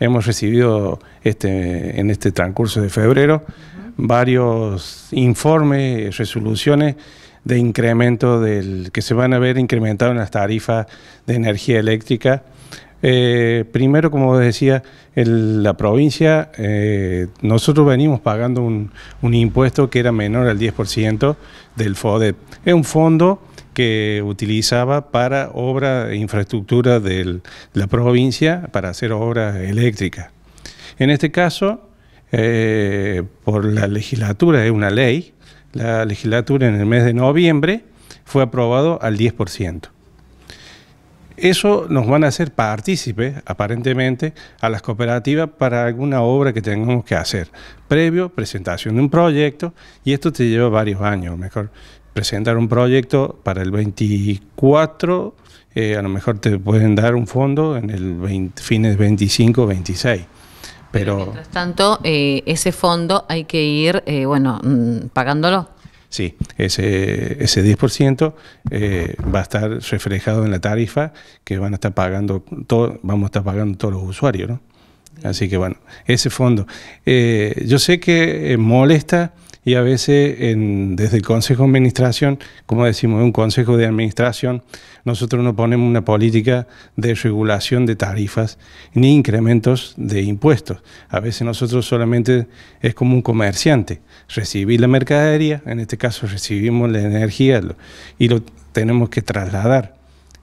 Hemos recibido este, en este transcurso de febrero varios informes, resoluciones de incremento del que se van a ver incrementadas las tarifas de energía eléctrica. Eh, primero, como decía, en la provincia, eh, nosotros venimos pagando un, un impuesto que era menor al 10% del FODEP. Es un fondo que utilizaba para obra e infraestructura de la provincia, para hacer obras eléctricas. En este caso, eh, por la legislatura, es una ley, la legislatura en el mes de noviembre fue aprobado al 10%. Eso nos van a hacer partícipes, aparentemente, a las cooperativas para alguna obra que tengamos que hacer, previo presentación de un proyecto, y esto te lleva varios años, mejor presentar un proyecto para el 24, eh, a lo mejor te pueden dar un fondo en el fines 25, 26. Pero, tanto, eh, ese fondo hay que ir, eh, bueno, mm, pagándolo. Sí, ese, ese 10% va a estar reflejado en la tarifa que van a estar pagando todo, vamos a estar pagando todos los usuarios, ¿no? Así que bueno, ese fondo. yo sé que molesta y a veces desde el Consejo de Administración, como decimos, un Consejo de Administración, nosotros no ponemos una política de regulación de tarifas ni incrementos de impuestos. A veces nosotros solamente es como un comerciante, recibir la mercadería, en este caso recibimos la energía y lo tenemos que trasladar.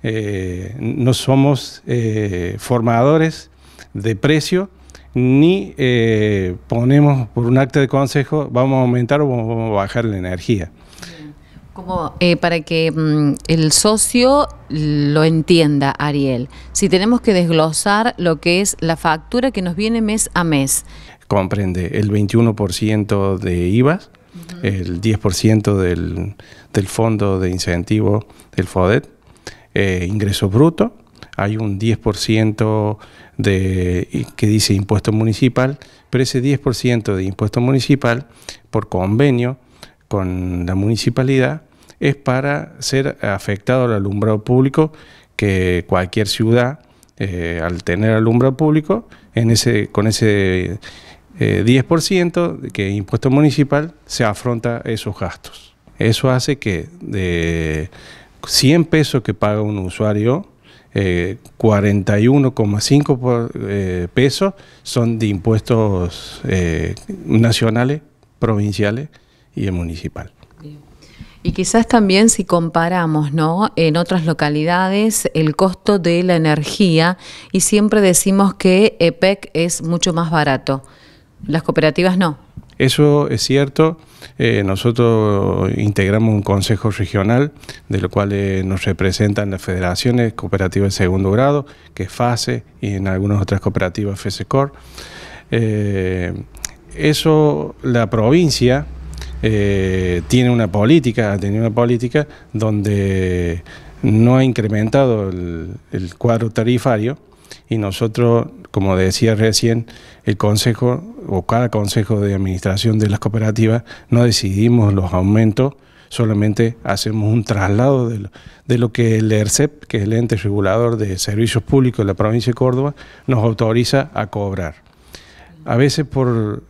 Eh, no somos eh, formadores de precio, ni eh, ponemos por un acto de consejo, vamos a aumentar o vamos a bajar la energía. Como eh, para que mm, el socio lo entienda, Ariel, si tenemos que desglosar lo que es la factura que nos viene mes a mes. Comprende el 21% de IVA, el 10% del, fondo de incentivo del FODET, eh, ingreso bruto, hay un 10% eh, que dice impuesto municipal, pero ese 10% de impuesto municipal, por convenio con la municipalidad, es para ser afectado al alumbrado público que cualquier ciudad, eh, al tener alumbrado público, ese, con ese 10% eh, que impuesto municipal se afronta esos gastos. Eso hace que de 100 pesos que paga un usuario 41,5 eh, pesos son de impuestos eh, nacionales, provinciales y municipales. municipal. Y quizás también si comparamos, ¿no? En otras localidades el costo de la energía y siempre decimos que EPEC es mucho más barato. Las cooperativas no. Eso es cierto. Eh, nosotros integramos un consejo regional, de lo cual eh, nos representan las federaciones cooperativas de segundo grado, que es FASE, y en algunas otras cooperativas FESECOR. Eh, eso, la provincia tiene una política, ha tenido una política donde no ha incrementado el cuadro tarifario, y nosotros, como decía recién, el consejo o cada consejo de administración de las cooperativas no decidimos los aumentos, solamente hacemos un traslado de lo, que el ERCEP, que es el ente regulador de servicios públicos de la provincia de Córdoba, nos autoriza a cobrar. A veces por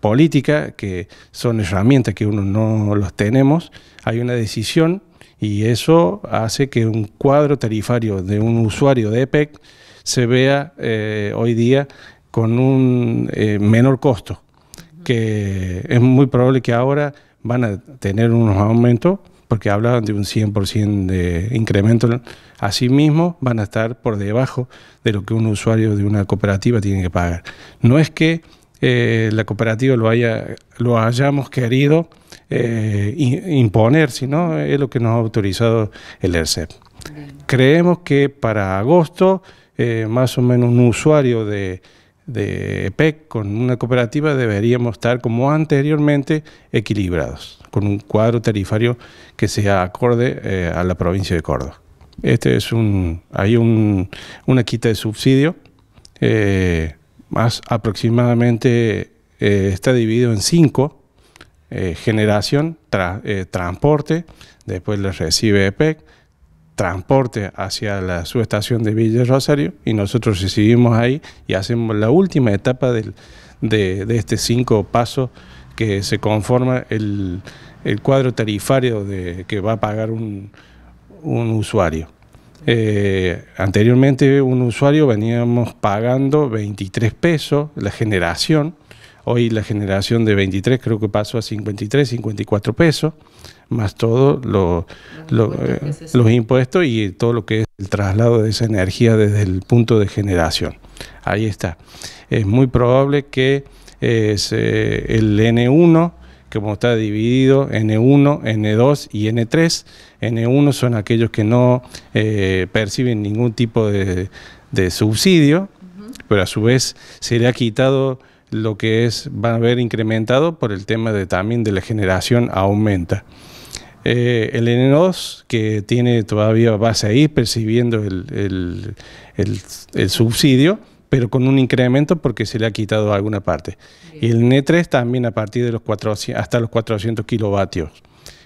política, que son herramientas que uno no los tenemos, hay una decisión y eso hace que un cuadro tarifario de un usuario de EPEC se vea eh, hoy día con un eh, menor costo, que es muy probable que ahora van a tener unos aumentos, porque hablaban de un 100% de incremento. Asimismo, van a estar por debajo de lo que un usuario de una cooperativa tiene que pagar. No es que eh, la cooperativa lo, haya, lo hayamos querido, eh, imponer, sino es lo que nos ha autorizado el ERCEP. Creemos que para agosto, eh, más o menos un usuario de, EPEC con una cooperativa deberíamos estar como anteriormente equilibrados, con un cuadro tarifario que sea acorde eh, a la provincia de Córdoba. Este es un, hay un, una quita de subsidio, más aproximadamente está dividido en cinco eh, generación, eh, transporte, después le recibe EPEC, transporte hacia la subestación de Villa Rosario y nosotros recibimos ahí y hacemos la última etapa de, este cinco pasos que se conforma el, cuadro tarifario de, que va a pagar un, usuario. Eh, anteriormente un usuario veníamos pagando 23 pesos la generación Hoy la generación de 23 creo que pasó a 53, 54 pesos, más todos los, eh, impuestos y todo lo que es el traslado de esa energía desde el punto de generación. Ahí está. Es muy probable que eh, el N1 como está dividido N1, N2 y N3. N1 son aquellos que no eh, perciben ningún tipo de, subsidio, pero a su vez se le ha quitado lo que es va a haber incrementado por el tema de también de la generación aumenta. Eh, el N2 que tiene todavía base ahí percibiendo el, el, el, el, subsidio, pero con un incremento porque se le ha quitado alguna parte. Y el N3 también a partir de los 400, hasta los 400 kilovatios.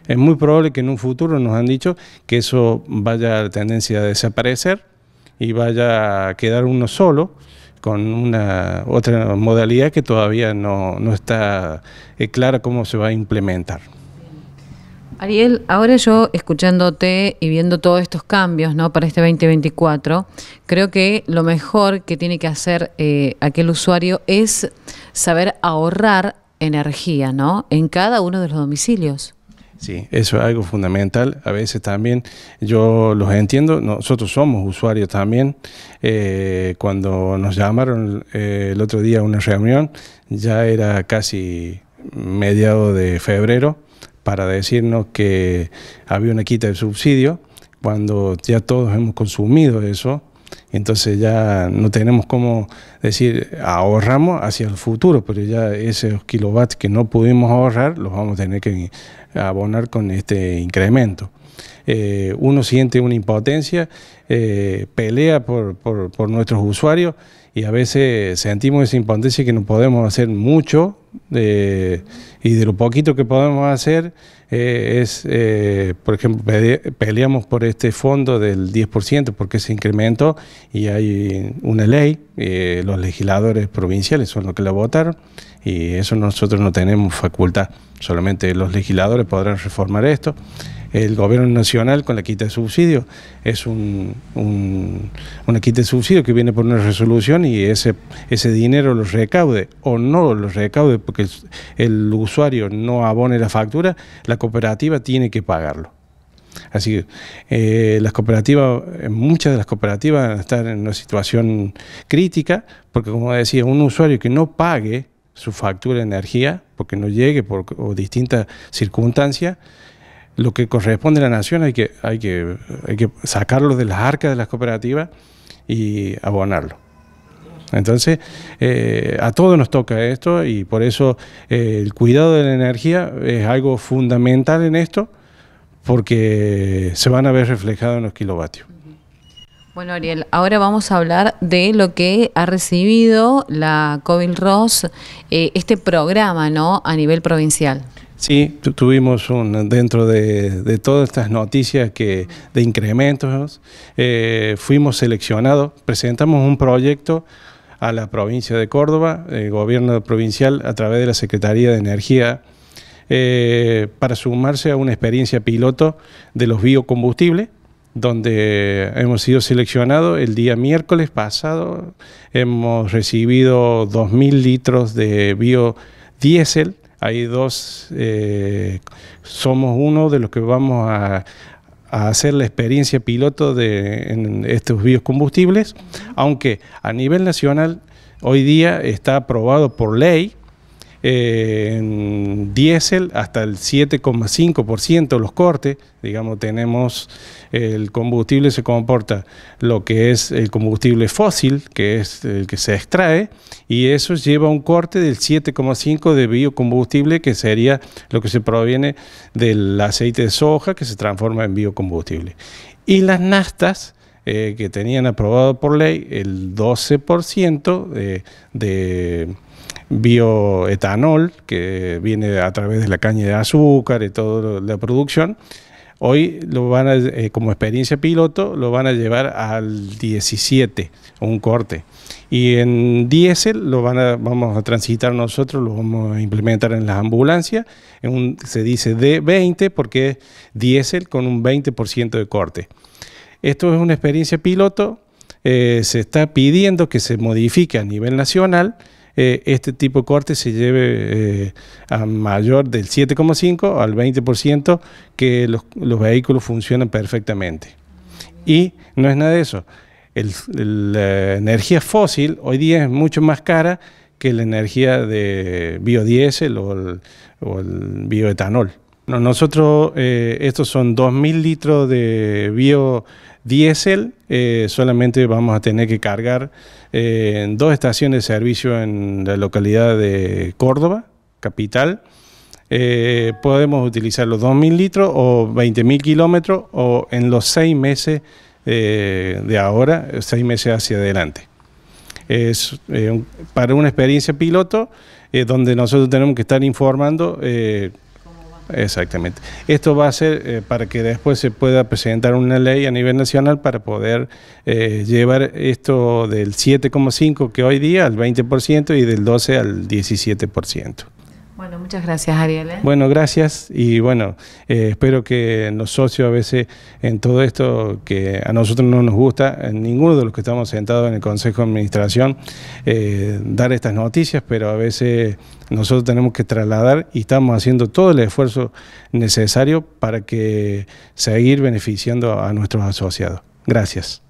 Es muy probable que en un futuro nos han dicho que eso vaya a tendencia a desaparecer y vaya a quedar uno solo con una otra modalidad que todavía no, no está eh, clara cómo se va a implementar. Ariel, ahora yo escuchándote y viendo todos estos cambios ¿no? para este 2024, creo que lo mejor que tiene que hacer eh, aquel usuario es saber ahorrar energía ¿no? en cada uno de los domicilios. Sí, eso es algo fundamental. A veces también yo los entiendo, nosotros somos usuarios también. Eh, cuando nos llamaron eh, el otro día a una reunión, ya era casi mediado de febrero para decirnos que había una quita de subsidio, cuando ya todos hemos consumido eso entonces ya no tenemos cómo decir ahorramos hacia el futuro, pero ya esos kilovatios que no pudimos ahorrar los vamos a tener que abonar con este incremento. Eh, uno siente una impotencia, eh, pelea por, nuestros usuarios y a veces sentimos esa impotencia que no podemos hacer mucho y de lo poquito que podemos hacer eh, es, por ejemplo, peleamos por este fondo del 10% porque se incrementó y hay una ley, eh, los legisladores provinciales son los que la votaron y eso nosotros no tenemos facultad, solamente los legisladores podrán reformar esto. El gobierno nacional con la quita de subsidio es un, una quita de subsidio que viene por una resolución y ese, ese dinero lo recaude o no lo recaude porque el usuario no abone la factura, la cooperativa tiene que pagarlo. Así que eh, las cooperativas, eh, muchas de las cooperativas están en una situación crítica, porque como decía, un usuario que no pague su factura de energía, porque no llegue por distintas circunstancias, lo que corresponde a la nación hay que, hay que, sacarlo de las arcas de las cooperativas y abonarlo. Entonces, eh, a todos nos toca esto y por eso eh, el cuidado de la energía es algo fundamental en esto porque se van a ver reflejados en los kilovatios. Bueno, Ariel, ahora vamos a hablar de lo que ha recibido la covid Ross, eh, este programa, ¿no? A nivel provincial. Sí, tuvimos un, dentro de, todas estas noticias que, de incrementos, eh, fuimos seleccionados, presentamos un proyecto a la provincia de Córdoba, el gobierno provincial a través de la Secretaría de Energía eh, para sumarse a una experiencia piloto de los biocombustibles, donde hemos sido seleccionados el día miércoles pasado. Hemos recibido 2.000 litros de biodiesel. Hay dos, eh, somos uno de los que vamos a, hacer la experiencia piloto de estos biocombustibles, aunque a nivel nacional hoy día está aprobado por ley en diésel hasta el 7,5% los cortes, digamos, tenemos el combustible se comporta lo que es el combustible fósil, que es el que se extrae, y eso lleva un corte del 7,5% de biocombustible, que sería lo que se proviene del aceite de soja que se transforma en biocombustible. Y las nastas, eh, que tenían aprobado por ley el 12% de bioetanol, que viene a través de la caña de azúcar y toda la producción. Hoy lo van eh, como experiencia piloto, lo van a llevar al 17, un corte. Y en diésel lo van a, vamos a transitar nosotros, lo vamos a implementar en las ambulancias. En se dice D20 porque es diésel con un 20% de corte. Esto es una experiencia piloto. Eh, se está pidiendo que se modifique a nivel nacional eh, este tipo de corte se lleve eh, a mayor del 7,5 al 20% que los, vehículos funcionan perfectamente. Y no es nada de eso. la energía fósil hoy día es mucho más cara que la energía de biodiesel o el bioetanol nosotros, eh, estos son 2.000 litros de biodiesel, eh, solamente vamos a tener que cargar eh, en dos estaciones de servicio en la localidad de Córdoba, capital. podemos utilizar los 2.000 litros o 20.000 kilómetros o en los seis meses de ahora, seis meses hacia adelante. Es para una experiencia piloto donde nosotros tenemos que estar informando Exactamente. Esto va a ser eh, para que después se pueda presentar una ley a nivel nacional para poder eh, llevar esto del 7,5 que hoy día al 20% y del 12 al 17%. Bueno, muchas gracias, Ariel. ¿eh? Bueno, gracias y bueno, eh, espero que los socios a veces en todo esto que a nosotros no nos gusta, ninguno de los que estamos sentados en el Consejo de Administración, eh, dar estas noticias, pero a veces nosotros tenemos que trasladar y estamos haciendo todo el esfuerzo necesario para que seguir beneficiando a nuestros asociados. Gracias.